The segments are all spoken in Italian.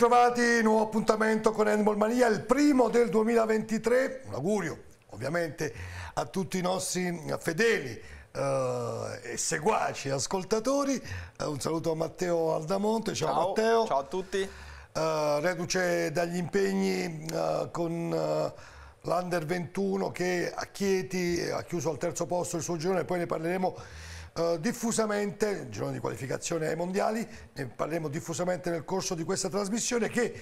ritrovati, nuovo appuntamento con Animal Mania, il primo del 2023, un augurio ovviamente a tutti i nostri fedeli eh, e seguaci ascoltatori, eh, un saluto a Matteo Aldamonte, ciao, ciao Matteo. Ciao a tutti. Eh, reduce dagli impegni eh, con eh, l'Under 21 che a Chieti eh, ha chiuso al terzo posto il suo girone, poi ne parleremo eh, diffusamente diffusamente, giorno di qualificazione ai mondiali, ne parleremo diffusamente nel corso di questa trasmissione che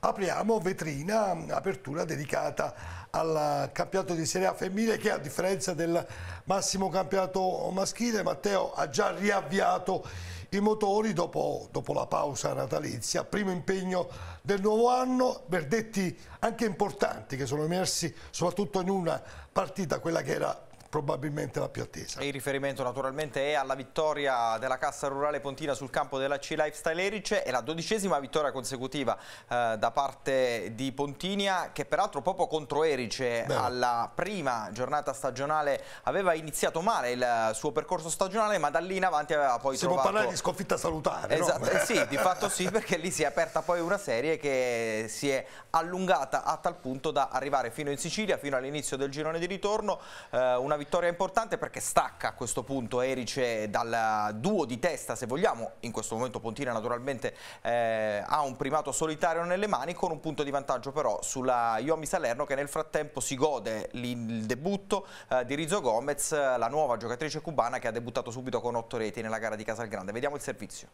apriamo vetrina, apertura dedicata al campionato di Serie A femminile che a differenza del massimo campionato maschile Matteo ha già riavviato i motori dopo, dopo, la pausa natalizia, primo impegno del nuovo anno, verdetti anche importanti che sono emersi soprattutto in una partita, quella che era probabilmente la più attesa. E il riferimento naturalmente è alla vittoria della Cassa Rurale Pontina sul campo della C Lifestyle Erice e la dodicesima vittoria consecutiva eh, da parte di Pontinia che peraltro proprio contro Erice Beh. alla prima giornata stagionale aveva iniziato male il suo percorso stagionale ma da lì in avanti aveva poi si trovato... Si può parlare di sconfitta salutare, Esatto, no? Eh, sì, di fatto sì perché lì si è aperta poi una serie che si è allungata a tal punto da arrivare fino in Sicilia, fino all'inizio del girone di ritorno, eh, una vittoria vittoria importante perché stacca a questo punto Erice dal duo di testa, se vogliamo. In questo momento Pontina naturalmente eh, ha un primato solitario nelle mani con un punto di vantaggio però sulla Iomi Salerno che nel frattempo si gode il debutto eh, di Rizzo Gomez, la nuova giocatrice cubana che ha debuttato subito con otto reti nella gara di Casal Grande. Vediamo il servizio.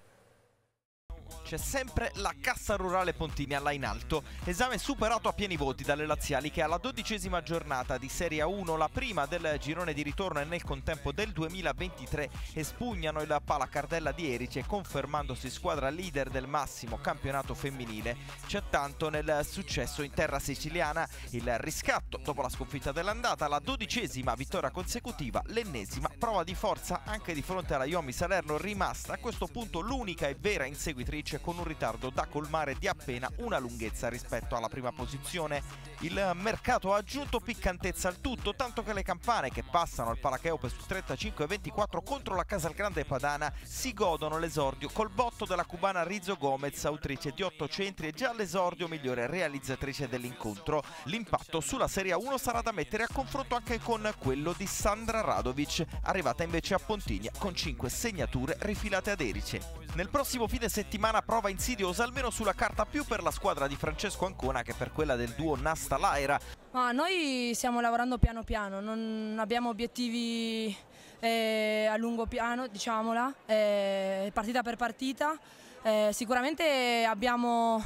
C'è sempre la Cassa Rurale Pontini alla in alto. Esame superato a pieni voti dalle laziali che alla dodicesima giornata di Serie 1, la prima del girone di ritorno e nel contempo del 2023, espugnano il pala Cardella di Erice confermandosi squadra leader del massimo campionato femminile. C'è tanto nel successo in terra siciliana, il riscatto dopo la sconfitta dell'andata, la dodicesima vittoria consecutiva, l'ennesima prova di forza anche di fronte alla Iomi Salerno rimasta a questo punto l'unica e vera inseguitrice invece con un ritardo da colmare di appena una lunghezza rispetto alla prima posizione. Il mercato ha aggiunto piccantezza al tutto, tanto che le campane che passano al Paracheope su 35 e 24 contro la Casalgrande Padana si godono l'esordio col botto della cubana Rizzo Gomez, autrice di 8 centri e già l'esordio migliore realizzatrice dell'incontro. L'impatto sulla Serie 1 sarà da mettere a confronto anche con quello di Sandra Radovic, arrivata invece a Pontigna con 5 segnature rifilate ad Erice. Nel prossimo fine settimana prova Insidious almeno sulla carta più per la squadra di Francesco Ancona che per quella del duo Nasta Laira. Ma noi stiamo lavorando piano piano, non abbiamo obiettivi eh, a lungo piano, diciamola, eh, partita per partita. Eh, sicuramente abbiamo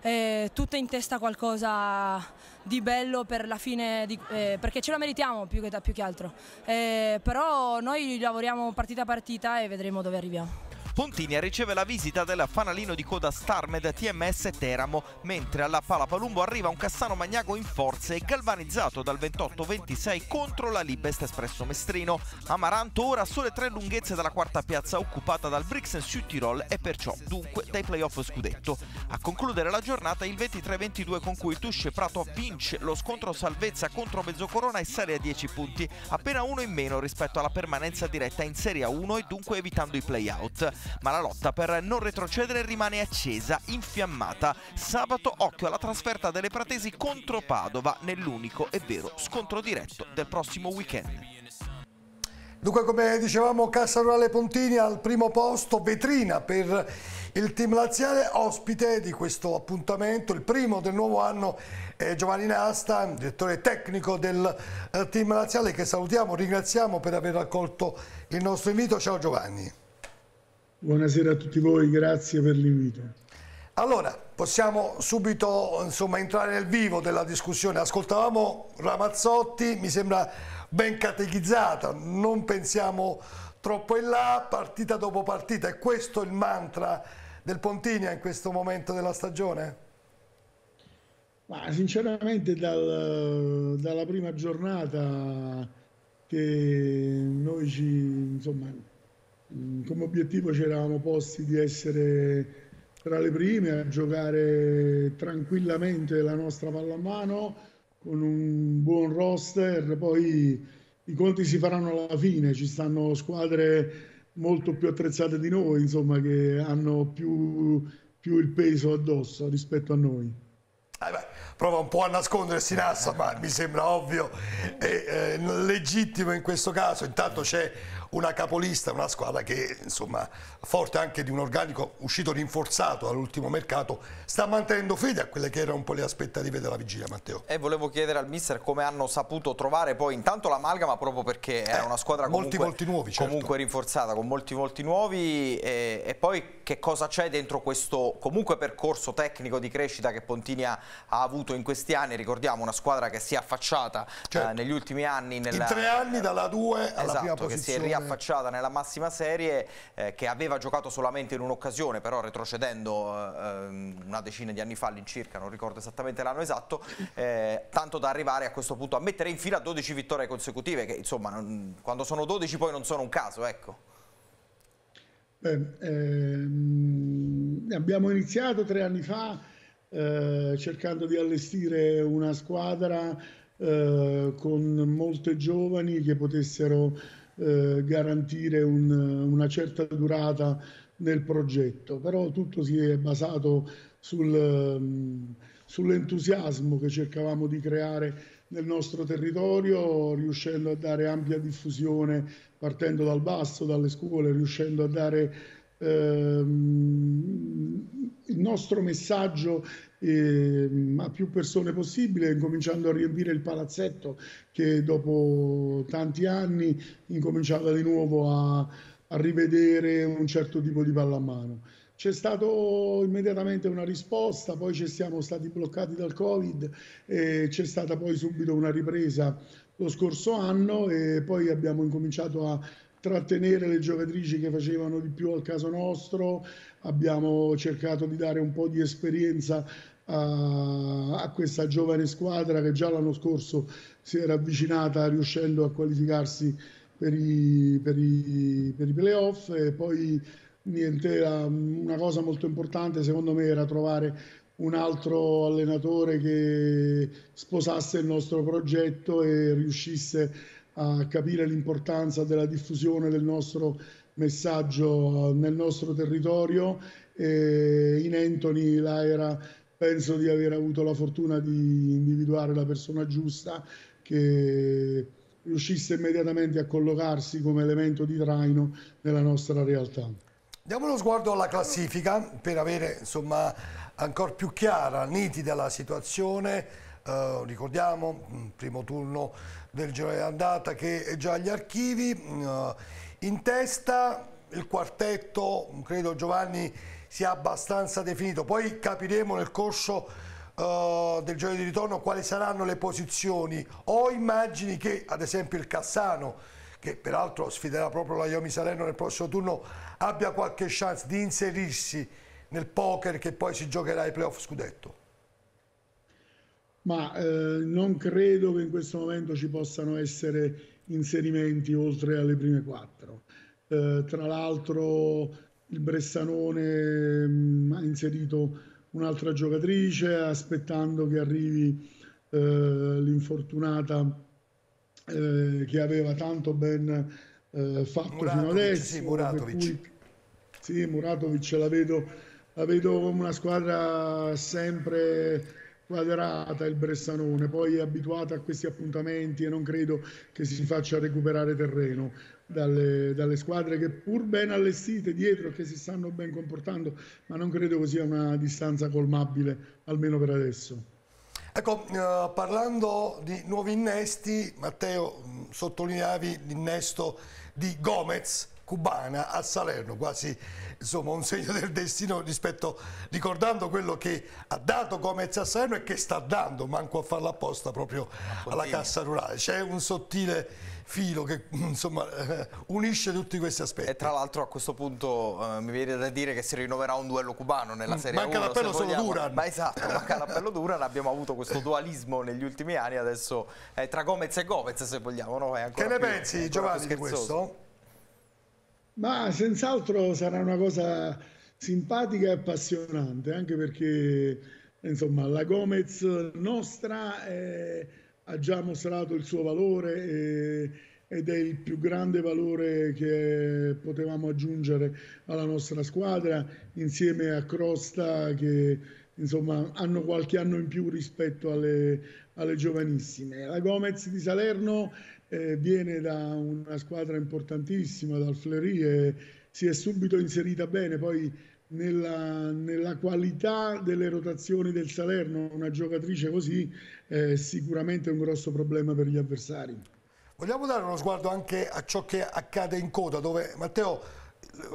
eh, tutte in testa qualcosa di bello per la fine, di, eh, perché ce la meritiamo più che, più che altro. Eh, però noi lavoriamo partita a partita e vedremo dove arriviamo. Pontinia riceve la visita del fanalino di coda Starmed TMS Teramo, mentre alla pala Palumbo arriva un Cassano Magnago in forze e galvanizzato dal 28-26 contro la Libest Espresso Mestrino. Amaranto ora a sole tre lunghezze dalla quarta piazza occupata dal Brixen Sud Tirol e perciò dunque dai playoff scudetto. A concludere la giornata il 23-22 con cui il Tusce Prato vince lo scontro salvezza contro Mezzocorona e sale a 10 punti, appena uno in meno rispetto alla permanenza diretta in Serie A1 e dunque evitando i playout ma la lotta per non retrocedere rimane accesa, infiammata. Sabato occhio alla trasferta delle Pratesi contro Padova nell'unico e vero scontro diretto del prossimo weekend. Dunque, come dicevamo, Cassa Rurale Pontini al primo posto, vetrina per il team laziale, ospite di questo appuntamento, il primo del nuovo anno, è eh, Giovanni Nasta, direttore tecnico del eh, team laziale, che salutiamo, ringraziamo per aver accolto il nostro invito. Ciao Giovanni. Buonasera a tutti voi, grazie per l'invito. Allora, possiamo subito insomma, entrare nel vivo della discussione. Ascoltavamo Ramazzotti, mi sembra ben catechizzata, non pensiamo troppo in là, partita dopo partita. È questo il mantra del Pontinia in questo momento della stagione? Ma sinceramente dal, dalla prima giornata che noi ci, insomma, Mm, come obiettivo ci eravamo posti di essere tra le prime a giocare tranquillamente la nostra pallamano con un buon roster, poi i conti si faranno alla fine, ci stanno squadre molto più attrezzate di noi, insomma, che hanno più, più il peso addosso rispetto a noi. Ah, beh, prova un po' a nascondersi Nassa, ma mi sembra ovvio e eh, legittimo in questo caso. Intanto c'è una capolista, una squadra che insomma forte anche di un organico uscito rinforzato all'ultimo mercato, sta mantenendo fede a quelle che erano un po' le aspettative della vigilia Matteo. E volevo chiedere al mister come hanno saputo trovare poi intanto l'amalgama proprio perché era eh, una squadra comunque, molti, molti nuovi, certo. comunque rinforzata con molti molti nuovi e, e poi che cosa c'è dentro questo comunque percorso tecnico di crescita che Pontinia ha, avuto in questi anni, ricordiamo una squadra che si è affacciata eh, certo. eh, negli ultimi anni. Nella, in tre anni dalla 2 alla esatto, prima posizione affacciata nella massima serie eh, che aveva giocato solamente in un'occasione, però retrocedendo eh, ehm, una decina di anni fa all'incirca, non ricordo esattamente l'anno esatto, eh, tanto da arrivare a questo punto a mettere in fila 12 vittorie consecutive, che insomma non, quando sono 12 poi non sono un caso, ecco. Beh, ehm, abbiamo iniziato tre anni fa eh, cercando di allestire una squadra eh, con molte giovani che potessero eh, garantire un, una certa durata nel progetto, però tutto si è basato sul, mm, sull'entusiasmo che cercavamo di creare nel nostro territorio, riuscendo a dare ampia diffusione partendo dal basso, dalle scuole, riuscendo a dare ehm, nostro messaggio eh, a più persone possibile, cominciando a riempire il palazzetto che dopo tanti anni incominciava di nuovo a, a rivedere un certo tipo di pallamano. C'è stata immediatamente una risposta, poi ci siamo stati bloccati dal Covid, e c'è stata poi subito una ripresa lo scorso anno e poi abbiamo incominciato a trattenere le giocatrici che facevano di più al caso nostro, abbiamo cercato di dare un po' di esperienza a, a questa giovane squadra che già l'anno scorso si era avvicinata riuscendo a qualificarsi per i, per i, per i playoff e poi niente, um, una cosa molto importante secondo me era trovare un altro allenatore che sposasse il nostro progetto e riuscisse a a capire l'importanza della diffusione del nostro messaggio eh, nel nostro territorio. E in Anthony Laira penso di aver avuto la fortuna di individuare la persona giusta che riuscisse immediatamente a collocarsi come elemento di traino nella nostra realtà. Diamo uno sguardo alla classifica per avere insomma ancora più chiara, nitida la situazione eh, ricordiamo, mm, primo turno del girone d'andata che è già agli archivi, eh, in testa il quartetto, credo Giovanni sia abbastanza definito, poi capiremo nel corso Uh, del gioco di ritorno quali saranno le posizioni o immagini che ad esempio il Cassano che peraltro sfiderà proprio la Iomi Salerno nel prossimo turno abbia qualche chance di inserirsi nel poker che poi si giocherà ai playoff scudetto ma eh, non credo che in questo momento ci possano essere inserimenti oltre alle prime quattro. Eh, tra l'altro il Bressanone mh, mm, ha inserito un'altra giocatrice aspettando che arrivi eh, l'infortunata eh, che aveva tanto ben eh, fatto Muratovic, fino adesso. Sì, Muratovic. Cui, sì, Muratovic la vedo, la vedo come una squadra sempre quadrata il Bressanone, poi è abituata a questi appuntamenti e non credo che si faccia recuperare terreno dalle, dalle squadre che pur ben allestite dietro e che si stanno ben comportando, ma non credo che sia una distanza colmabile, almeno per adesso. Ecco, eh, parlando di nuovi innesti, Matteo, mh, mm, sottolineavi l'innesto di Gomez, cubana a Salerno, quasi insomma, un segno del destino rispetto, ricordando quello che ha dato Gomez a Salerno e che sta dando, manco a farla apposta proprio alla Cassa Rurale. C'è un sottile filo che insomma, eh, unisce tutti questi aspetti. E tra l'altro a questo punto eh, mi viene da dire che si rinnoverà un duello cubano nella mm, Serie manca 1. Manca l'appello solo Duran. Ma esatto, manca l'appello Duran, abbiamo avuto questo eh. dualismo negli ultimi anni, adesso eh, tra Gomez e Gomez se vogliamo. No? che ne più, pensi Giovanni di questo? Ma senz'altro sarà una cosa simpatica e appassionante, anche perché insomma, la Gomez nostra è, eh, ha già mostrato il suo valore e, eh, ed è il più grande valore che potevamo aggiungere alla nostra squadra insieme a Crosta che insomma, hanno qualche anno in più rispetto alle, alle giovanissime. La Gomez di Salerno eh, viene da una squadra importantissima, dal Fleury, e si è subito inserita bene. Poi nella, nella, qualità delle rotazioni del Salerno, una giocatrice così è sicuramente un grosso problema per gli avversari. Vogliamo dare uno sguardo anche a ciò che accade in coda, dove Matteo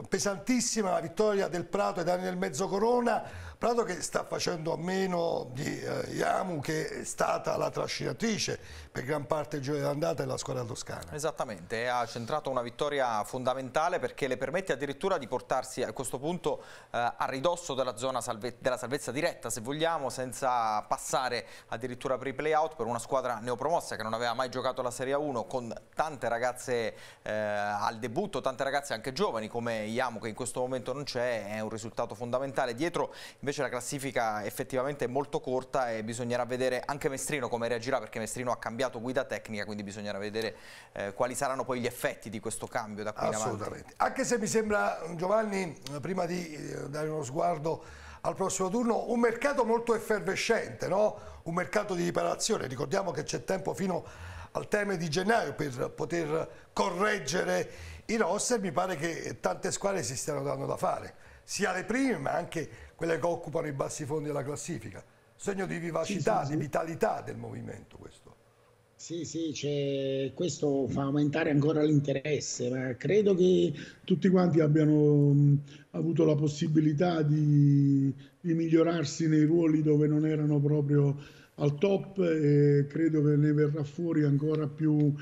pesantissima la vittoria del Prato ai danni del Mezzocorona, Prato che sta facendo a meno di eh, Iamu che è stata la trascinatrice per gran parte del giro d'andata della squadra toscana. Esattamente, ha centrato una vittoria fondamentale perché le permette addirittura di portarsi a questo punto eh, a ridosso della zona salve della salvezza diretta se vogliamo senza passare addirittura per i playout per una squadra neopromossa che non aveva mai giocato la Serie 1 con tante ragazze eh, al debutto, tante ragazze anche giovani come Iamu che in questo momento non c'è, è un risultato fondamentale. Dietro Invece la classifica effettivamente è molto corta e bisognerà vedere anche Mestrino come reagirà perché Mestrino ha cambiato guida tecnica, quindi bisognerà vedere eh, quali saranno poi gli effetti di questo cambio da qui in avanti. Anche se mi sembra, Giovanni, prima di eh, dare uno sguardo al prossimo turno, un mercato molto effervescente, no? un mercato di riparazione. Ricordiamo che c'è tempo fino al termine di gennaio per poter correggere i roster. Mi pare che tante squadre si stiano dando da fare, sia le prime ma anche le quelle che occupano i bassi fondi della classifica. Segno di vivacità, sì, sì, di vitalità del movimento questo. Sì, sì, questo fa aumentare ancora l'interesse, ma credo che tutti quanti abbiano mm, avuto la possibilità di, di migliorarsi nei ruoli dove non erano proprio al top e credo che ne verrà fuori ancora più un,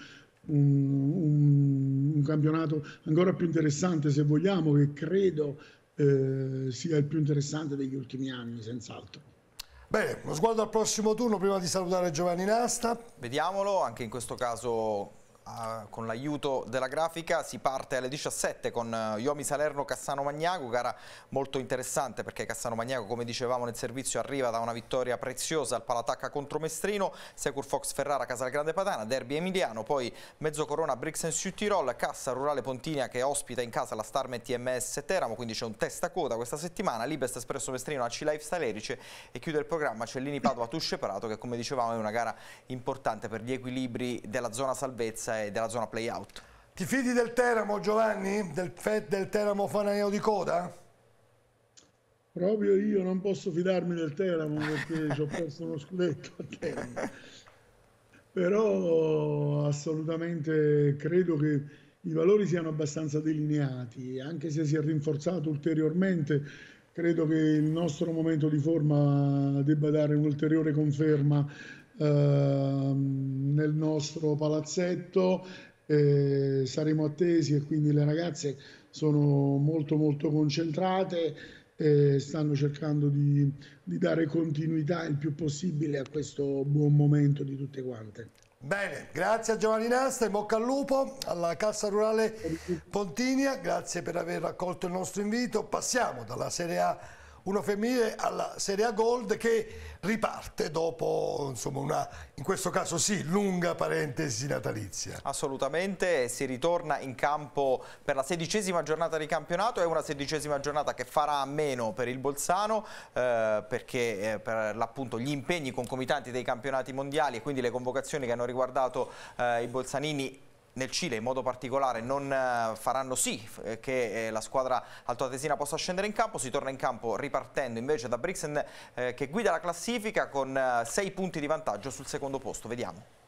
un, un, campionato ancora più interessante se vogliamo che credo eh, sia il più interessante degli ultimi anni, senz'altro. Bene, uno sguardo al prossimo turno prima di salutare Giovanni Nasta. Vediamolo, anche in questo caso Uh, con l'aiuto della grafica si parte alle 17 con uh, eh, Iomi Salerno Cassano Magnago, gara molto interessante perché Cassano Magnago come dicevamo nel servizio arriva da una vittoria preziosa al Palatacca contro Mestrino, Secur Fox Ferrara Casalgrande Patana, Derby Emiliano, poi Mezzocorona and Sud Tirol, Cassa Rurale Pontinia che ospita in casa la Starmet TMS Teramo, quindi c'è un testa coda questa settimana, Libest Espresso Mestrino a C-Life Salerice e chiude il programma Cellini Padova Tusce Prato che come dicevamo è una gara importante per gli equilibri della zona salvezza della zona playout. Ti fidi del Teramo, Giovanni? Del, del Teramo Fanaio di coda? Proprio io non posso fidarmi del Teramo perché ci ho perso uno scudetto a Teramo. Però assolutamente credo che i valori siano abbastanza delineati, anche se si è rinforzato ulteriormente, credo che il nostro momento di forma debba dare un'ulteriore conferma Ehm, nel nostro palazzetto eh, saremo attesi e quindi le ragazze sono molto molto concentrate e stanno cercando di, di, dare continuità il più possibile a questo buon momento di tutte quante. Bene, grazie a Giovanni Nasta, in bocca al lupo, alla Cassa Rurale Pontinia, grazie per aver accolto il nostro invito. Passiamo dalla Serie A uno femminile alla Serie A Gold che riparte dopo insomma, una, in questo caso sì, lunga parentesi natalizia. Assolutamente, si ritorna in campo per la sedicesima giornata di campionato, è una sedicesima giornata che farà a meno per il Bolzano eh, perché eh, per l'appunto gli impegni concomitanti dei campionati mondiali e quindi le convocazioni che hanno riguardato eh, i bolzanini nel Cile in modo particolare non eh, faranno sì eh, che eh, la squadra altoatesina possa scendere in campo, si torna in campo ripartendo invece da Brixen che guida la classifica con 6 punti di vantaggio sul secondo posto, vediamo.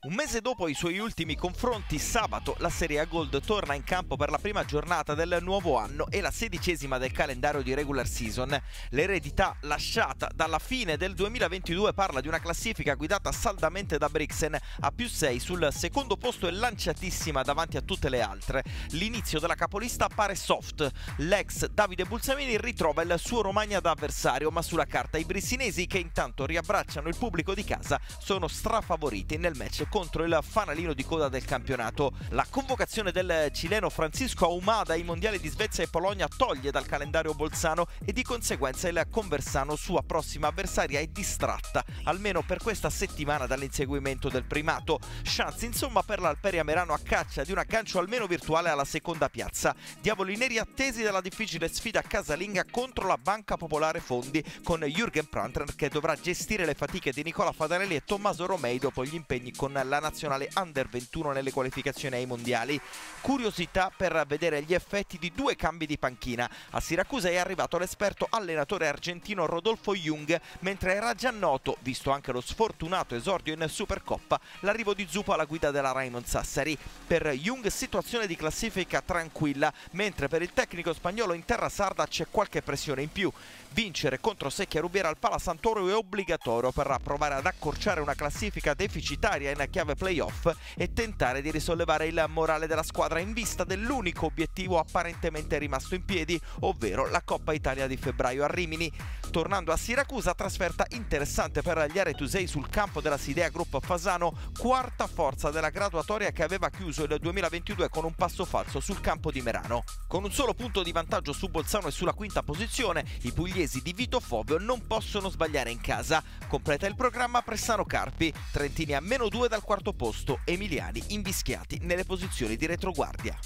Un mese dopo i suoi ultimi confronti, sabato la Serie A Gold torna in campo per la prima giornata del nuovo anno e la sedicesima del calendario di regular season. L'eredità lasciata dalla fine del 2022 parla di una classifica guidata saldamente da Brixen a più 6 sul secondo posto e lanciatissima davanti a tutte le altre. L'inizio della capolista appare soft. L'ex Davide Bulsamini ritrova il suo Romagna da avversario, ma sulla carta i brissinesi che intanto riabbracciano il pubblico di casa sono strafavoriti nel match contro il fanalino di coda del campionato. La convocazione del cileno Francisco Ahumada ai mondiali di Svezia e Polonia toglie dal calendario Bolzano e di conseguenza il Conversano sua prossima avversaria è distratta, almeno per questa settimana dall'inseguimento del primato. Chance insomma per l'Alperia Merano a caccia di un aggancio almeno virtuale alla seconda piazza. Diavoli neri attesi dalla difficile sfida casalinga contro la Banca Popolare Fondi con Jürgen Prantner che dovrà gestire le fatiche di Nicola Fadanelli e Tommaso Romei dopo gli impegni con la nazionale under 21 nelle qualificazioni ai mondiali. Curiosità per vedere gli effetti di due cambi di panchina. A Siracusa è arrivato l'esperto allenatore argentino Rodolfo Jung, mentre era già noto, visto anche lo sfortunato esordio in Supercoppa, l'arrivo di Zupa alla guida della Raymond Sassari. Per Jung situazione di classifica tranquilla, mentre per il tecnico spagnolo in terra sarda c'è qualche pressione in più. Vincere contro Secchia Rubiera al Pala Santoro è obbligatorio per provare ad accorciare una classifica deficitaria in chiave playoff e tentare di risollevare il morale della squadra in vista dell'unico obiettivo apparentemente rimasto in piedi, ovvero la Coppa Italia di febbraio a Rimini. Tornando a Siracusa, trasferta interessante per gli Aretusei sul campo della Sidea Group Fasano, quarta forza della graduatoria che aveva chiuso il 2022 con un passo falso sul campo di Merano. Con un solo punto di vantaggio su Bolzano e sulla quinta posizione, i pugliesi di Vito Fovio non possono sbagliare in casa. Completa il programma Pressano Carpi, Trentini a meno 2 dal al quarto posto, emiliani invischiati nelle posizioni di retroguardia.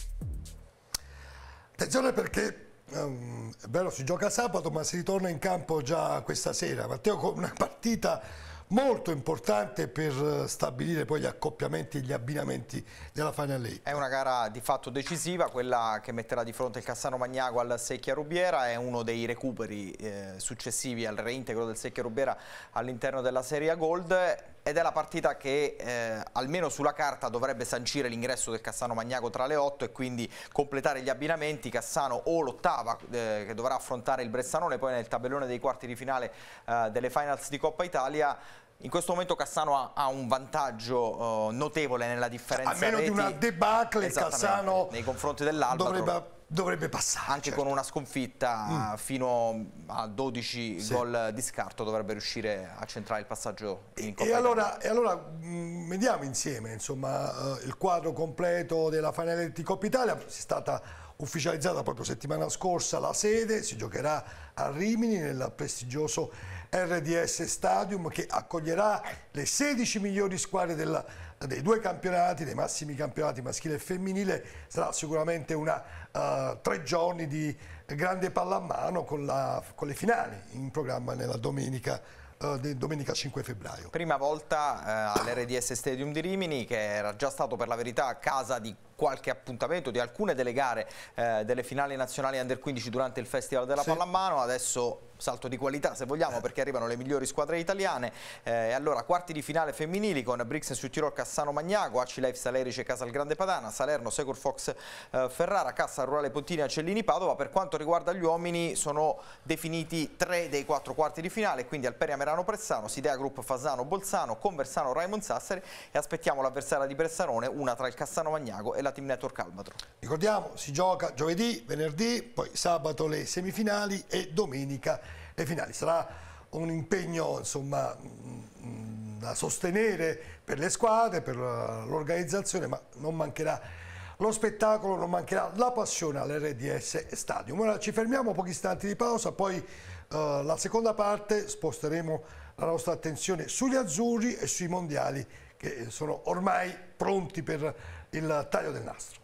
Attenzione perché um, è vero si gioca sabato ma si ritorna in campo già questa sera. Matteo con una partita molto importante per eh, stabilire poi gli accoppiamenti e gli abbinamenti della Final League. È una gara di fatto decisiva, quella che metterà di fronte il Cassano Magnago al Secchia Rubiera, è uno dei recuperi eh, successivi al reintegro del Secchia Rubiera all'interno della Serie A Gold ed è la partita che eh, almeno sulla carta dovrebbe sancire l'ingresso del Cassano Magnaco tra le 8 e quindi completare gli abbinamenti Cassano o l'ottava eh, che dovrà affrontare il Bressanone poi nel tabellone dei quarti di finale eh, delle finals di Coppa Italia in questo momento Cassano ha, ha un vantaggio oh, notevole nella differenza a meno reti. di una debacle Cassano nei confronti dell'Alba dovrebbe dovrebbe passare. Anche certo. con una sconfitta mm. fino a 12 sì. gol di scarto dovrebbe riuscire a centrare il passaggio in Coppa e, allora, e allora mm, vediamo insieme insomma, uh, il quadro completo della finale di Coppa Italia. È stata ufficializzata proprio settimana scorsa la sede, si giocherà a Rimini nel prestigioso RDS Stadium che accoglierà le 16 migliori squadre della, dei due campionati, dei massimi campionati maschile e femminile, sarà sicuramente una, uh, tre giorni di grande pallamano con, la, con le finali in programma nella domenica eh, domenica 5 febbraio. Prima volta eh, all'RDS Stadium di Rimini che era già stato per la verità casa di qualche appuntamento di alcune delle gare eh, delle finali nazionali under 15 durante il Festival della sì. Pallamano, adesso salto di qualità se vogliamo eh. perché arrivano le migliori squadre italiane eh, allora quarti di finale femminili con Brixen su Tirol Cassano Magnago AC Life Salerice Casal Grande Padana Salerno Secor Fox eh, Ferrara Cassa Rurale Pontina Cellini Padova per quanto riguarda gli uomini sono definiti tre dei quattro quarti di finale quindi Alperia Merano Pressano Sidea Group Fasano Bolzano Conversano Raimond Sassari e aspettiamo l'avversaria di Bressanone una tra il Cassano Magnago e la Team Network Albatro. Ricordiamo, si gioca giovedì, venerdì, poi sabato le semifinali e domenica le finali. Sarà un impegno insomma, mm, da sostenere per le squadre, per l'organizzazione, ma non mancherà lo spettacolo, non mancherà la passione all'RDS Stadium. Ora ci fermiamo pochi istanti di pausa, poi eh, la seconda parte sposteremo la nostra attenzione sugli azzurri e sui mondiali che sono ormai pronti per il taglio del nastro.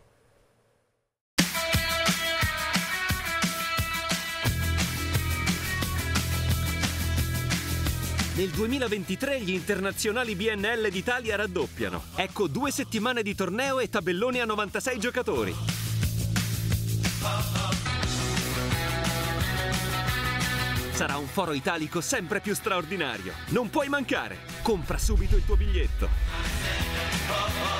Nel 2023 gli internazionali BNL d'Italia raddoppiano. Ecco due settimane di torneo e tabellone a 96 giocatori. Sarà un foro italico sempre più straordinario. Non puoi mancare. Compra subito il tuo biglietto.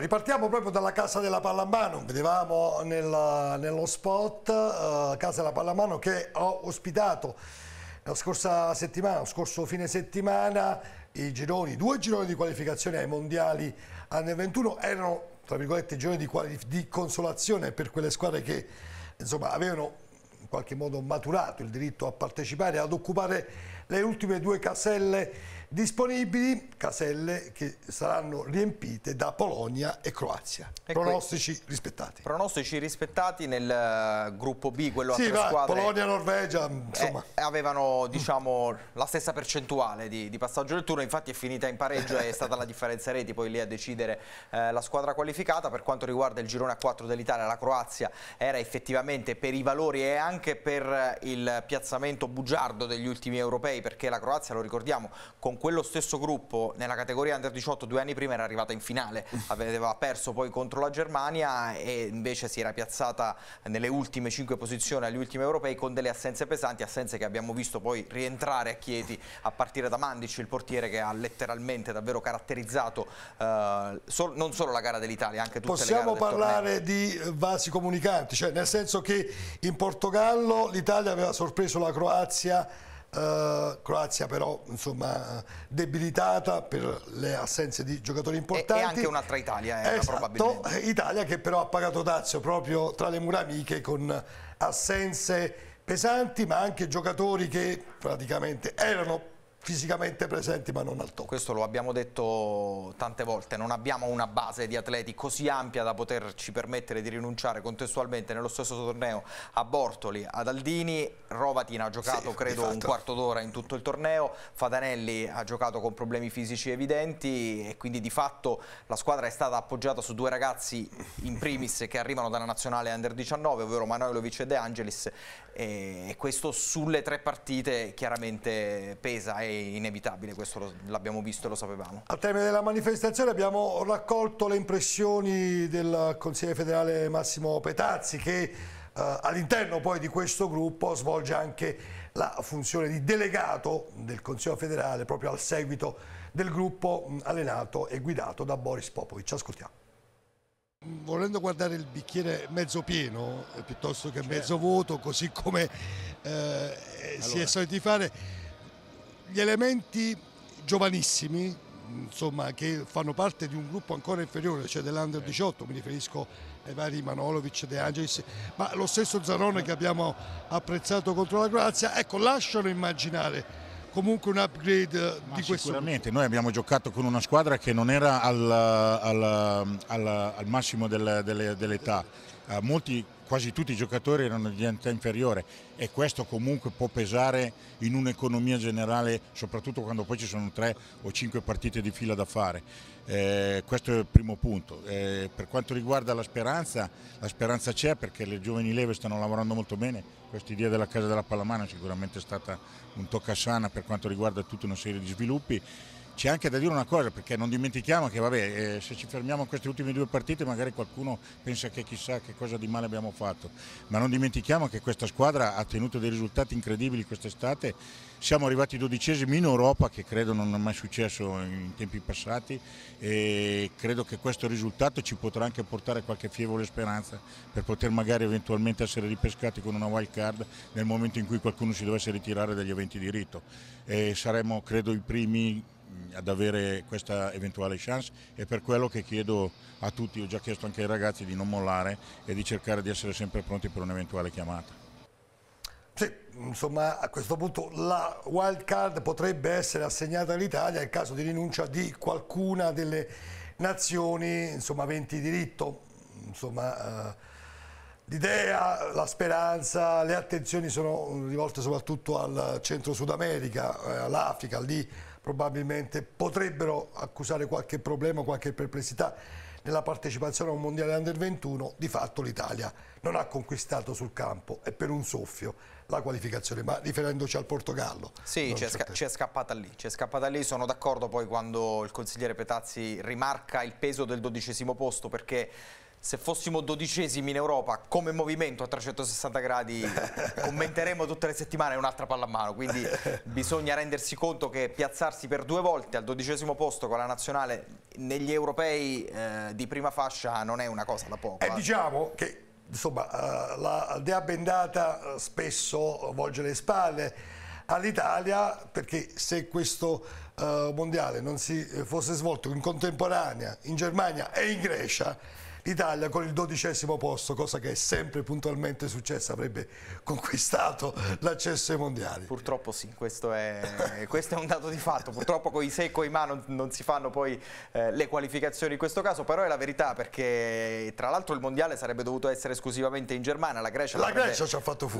Allora, ripartiamo proprio dalla Casa della Pallamano, vedevamo nella, nello spot uh, Casa della Pallamano che ho ospitato la scorsa settimana, lo scorso fine settimana, i gironi, due gironi di qualificazione ai mondiali anni 21 erano, tra virgolette, gironi di, di consolazione per quelle squadre che insomma, avevano in qualche modo maturato il diritto a partecipare, ad occupare le ultime due caselle disponibili caselle che saranno riempite da Polonia e Croazia. E pronostici qui. rispettati. Pronostici rispettati nel eh, gruppo B, quello sì, a tre va, squadre. Polonia, Norvegia, eh, insomma. Eh, avevano diciamo, la stessa percentuale di, di, passaggio del turno, infatti è finita in pareggio, è stata la differenza reti poi lì a decidere eh, la squadra qualificata. Per quanto riguarda il girone a 4 dell'Italia, la Croazia era effettivamente per i valori e anche per il piazzamento bugiardo degli ultimi europei, perché la Croazia, lo ricordiamo, con quello stesso gruppo nella categoria Under 18 due anni prima era arrivata in finale, aveva perso poi contro la Germania e invece si era piazzata nelle ultime cinque posizioni agli ultimi europei con delle assenze pesanti, assenze che abbiamo visto poi rientrare a Chieti a partire da Mandici, il portiere che ha letteralmente davvero caratterizzato eh, so non solo la gara dell'Italia, anche tutte Possiamo le gare Possiamo parlare di vasi comunicanti, cioè nel senso che in Portogallo l'Italia aveva sorpreso la Croazia eh, Croazia però insomma debilitata per le assenze di giocatori importanti e, anche un'altra Italia era eh, esatto, probabilmente Italia che però ha pagato dazio proprio tra le mura amiche con assenze pesanti ma anche giocatori che praticamente erano fisicamente presenti ma non al top. Questo lo abbiamo detto tante volte, non abbiamo una base di atleti così ampia da poterci permettere di rinunciare contestualmente nello stesso torneo a Bortoli, ad Aldini, Rovatin ha giocato sì, credo un esatto. quarto d'ora in tutto il torneo, Fadanelli ha giocato con problemi fisici evidenti e quindi di fatto la squadra è stata appoggiata su due ragazzi in primis che arrivano dalla nazionale under 19, ovvero Manoilovic e De Angelis e questo sulle tre partite chiaramente pesa e inevitabile, questo l'abbiamo visto e lo sapevamo. Al termine della manifestazione abbiamo raccolto le impressioni del consigliere federale Massimo Petazzi che Uh, all'interno poi di questo gruppo svolge anche la funzione di delegato del Consiglio federale proprio al seguito del gruppo allenato e guidato da Boris Popovic. Ascoltiamo. Volendo guardare il bicchiere mezzo pieno eh, piuttosto che mezzo certo. vuoto, così come eh, allora. si è soliti fare, gli elementi giovanissimi insomma, che fanno parte di un gruppo ancora inferiore, cioè dell'Under 18, mi riferisco ai vari Manolovic, De Angelis, ma lo stesso Zanone che abbiamo apprezzato contro la Croazia, ecco lasciano immaginare comunque un upgrade Ma di questo sicuramente noi abbiamo giocato con una squadra che non era al, al, al, al massimo del, dell'età eh, molti quasi tutti i giocatori erano di età inferiore e questo comunque può pesare in un'economia generale, soprattutto quando poi ci sono tre o cinque partite di fila da fare. Eh, questo è il primo punto. Eh, per quanto riguarda la speranza, la speranza c'è perché le giovani leve stanno lavorando molto bene, questa idea della casa della pallamano è sicuramente stata un tocca sana per quanto riguarda tutta una serie di sviluppi c'è anche da dire una cosa, perché non dimentichiamo che vabbè, eh, se ci fermiamo a queste ultime due partite magari qualcuno pensa che chissà che cosa di male abbiamo fatto, ma non dimentichiamo che questa squadra ha tenuto dei risultati incredibili quest'estate, siamo arrivati dodicesimi in Europa che credo non è mai successo in tempi passati e credo che questo risultato ci potrà anche portare qualche fievole speranza per poter magari eventualmente essere ripescati con una wild card nel momento in cui qualcuno si dovesse ritirare dagli eventi di rito. E saremo credo i primi ad avere questa eventuale chance e per quello che chiedo a tutti, ho già chiesto anche ai ragazzi di non mollare e di cercare di essere sempre pronti per un'eventuale chiamata. Sì, insomma a questo punto la wild card potrebbe essere assegnata all'Italia in caso di rinuncia di qualcuna delle nazioni insomma, aventi diritto. Insomma, eh, l'idea, la speranza, le attenzioni sono rivolte soprattutto al centro Sud America, eh, all'Africa, lì probabilmente potrebbero accusare qualche problema, qualche perplessità nella partecipazione a un mondiale under 21, di fatto l'Italia non ha conquistato sul campo e per un soffio la qualificazione, ma riferendoci al Portogallo. Sì, ci è, sca è, scappata lì, ci è scappata lì, sono d'accordo poi quando il consigliere Petazzi rimarca il peso del dodicesimo posto perché se fossimo dodicesimi in Europa come movimento a 360 gradi commenteremo tutte le settimane un'altra palla a mano quindi bisogna rendersi conto che piazzarsi per due volte al dodicesimo posto con la nazionale negli europei eh, di prima fascia non è una cosa da poco eh, eh. diciamo che insomma eh, la Dea Bendata eh, spesso volge le spalle all'Italia perché se questo mondiale non si fosse svolto in contemporanea in Germania e in Grecia l'Italia con il dodicesimo posto, cosa che è sempre puntualmente successa, avrebbe conquistato l'accesso ai mondiali. Purtroppo sì, questo è, questo è, un dato di fatto, purtroppo con i se e con i ma non, non si fanno poi eh, le qualificazioni in questo caso, però è la verità perché tra l'altro il mondiale sarebbe dovuto essere esclusivamente in Germania, la Grecia, la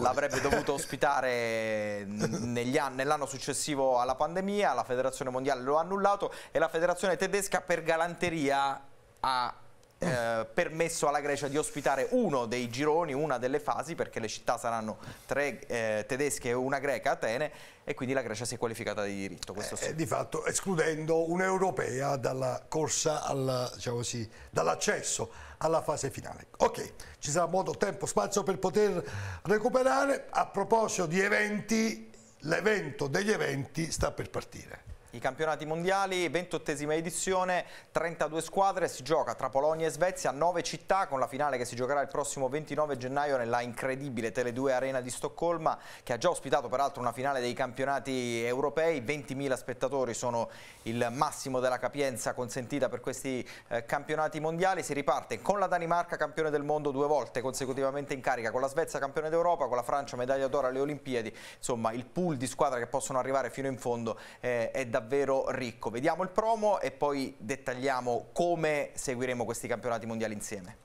l'avrebbe dovuto ospitare nell'anno successivo alla pandemia, la federazione mondiale lo ha annullato e la federazione tedesca per galanteria ha eh, permesso alla Grecia di ospitare uno dei gironi, una delle fasi, perché le città saranno tre eh, tedesche e una greca, Atene, e quindi la Grecia si è qualificata di diritto. Eh, sì. Di fatto escludendo un'europea dalla corsa, alla, diciamo sì, dall'accesso alla fase finale. Ok, ci sarà modo, tempo, spazio per poter recuperare. A proposito di eventi, l'evento degli eventi sta per partire. I campionati mondiali, 28esima edizione, 32 squadre, si gioca tra Polonia e Svezia, 9 città con la finale che si giocherà il prossimo 29 gennaio nella incredibile Tele2 Arena di Stoccolma che ha già ospitato peraltro una finale dei campionati europei, 20.000 spettatori sono il massimo della capienza consentita per questi eh, campionati mondiali, si riparte con la Danimarca campione del mondo due volte consecutivamente in carica, con la Svezia campione d'Europa, con la Francia medaglia d'oro alle Olimpiadi, insomma il pool di squadre che possono arrivare fino in fondo eh, è davvero davvero ricco. Vediamo il promo e poi dettagliamo come seguiremo questi campionati mondiali insieme.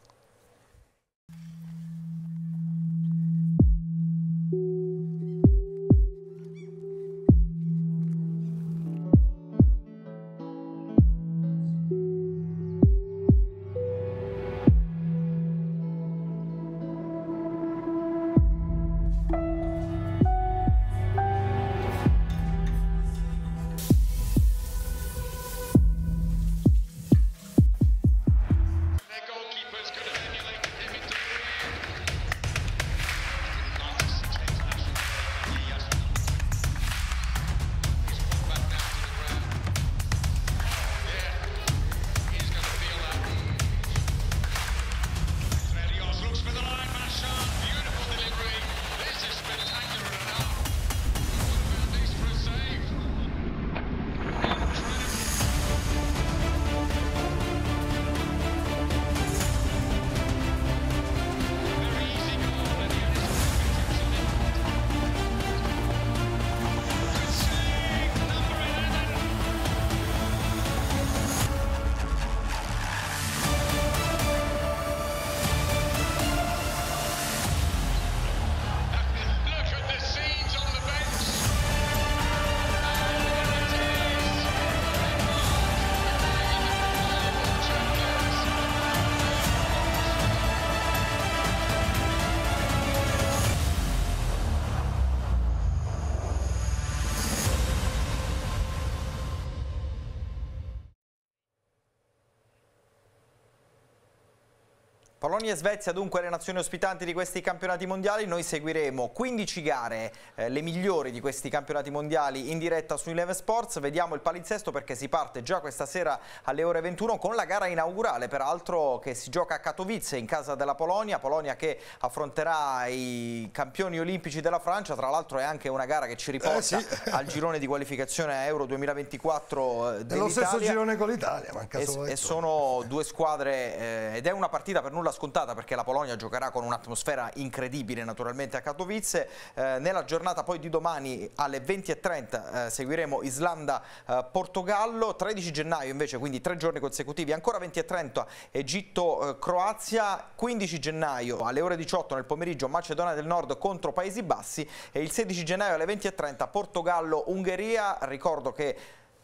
Polonia e Svezia dunque le nazioni ospitanti di questi campionati mondiali, noi seguiremo 15 gare, eh, le migliori di questi campionati mondiali in diretta su Eleven Sports, vediamo il palinsesto perché si parte già questa sera alle ore 21 con la gara inaugurale peraltro che si gioca a Katowice in casa della Polonia, Polonia che affronterà i campioni olimpici della Francia, tra l'altro è anche una gara che ci riporta eh sì. al girone di qualificazione a Euro 2024 eh, dell'Italia. È lo stesso girone con l'Italia, manca solo. E, e sono due squadre eh, ed è una partita per nulla scontata perché la Polonia giocherà con un'atmosfera incredibile naturalmente a Katowice. Eh, nella giornata poi di domani alle 20.30 eh, seguiremo Islanda-Portogallo, eh, 13 gennaio invece quindi tre giorni consecutivi, ancora 20.30 Egitto-Croazia, 15 gennaio alle ore 18 nel pomeriggio Macedonia del Nord contro Paesi Bassi e il 16 gennaio alle 20.30 Portogallo-Ungheria, ricordo che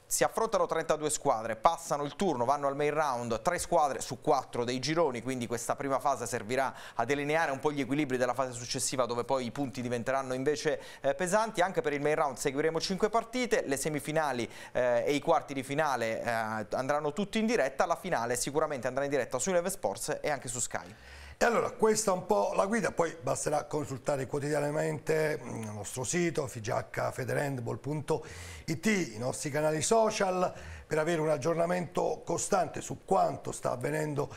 si affrontano 32 squadre, passano il turno, vanno al main round, tre squadre su quattro dei gironi, quindi questa prima fase servirà a delineare un po' gli equilibri della fase successiva dove poi i punti diventeranno invece eh, pesanti, anche per il main round seguiremo cinque partite, le semifinali eh, e i quarti di finale eh, andranno tutti in diretta, la finale sicuramente andrà in diretta su Eleve Sports e anche su Sky. E allora questa è un po' la guida, poi basterà consultare quotidianamente mm, il nostro sito figiaccafederhandball.it, i nostri canali social per avere un aggiornamento costante su quanto sta avvenendo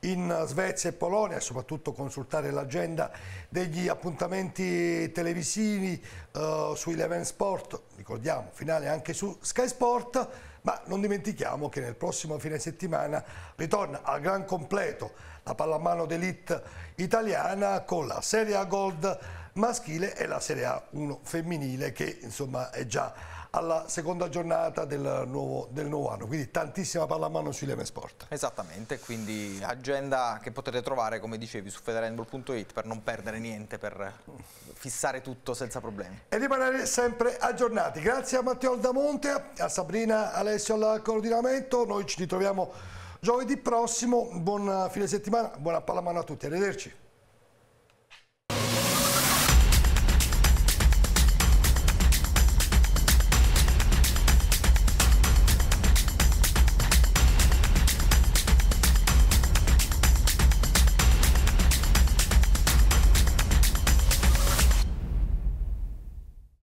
in Svezia e Polonia e soprattutto consultare l'agenda degli appuntamenti televisivi eh, su Eleven Sport, ricordiamo, finale anche su Sky Sport, ma non dimentichiamo che nel prossimo fine settimana ritorna al gran completo la pallamano d'elite italiana con la Serie A Gold maschile e la Serie A1 femminile che insomma è già alla seconda giornata del nuovo, del nuovo anno, quindi tantissima pallamano su Eleven Sport. Esattamente, quindi agenda che potete trovare come dicevi su federhandball.it per non perdere niente, per fissare tutto senza problemi. E rimanere sempre aggiornati. Grazie a Matteo Aldamonte, a Sabrina Alessio al coordinamento, noi ci ritroviamo giovedì prossimo, buon fine settimana, buona pallamano a tutti, arrivederci.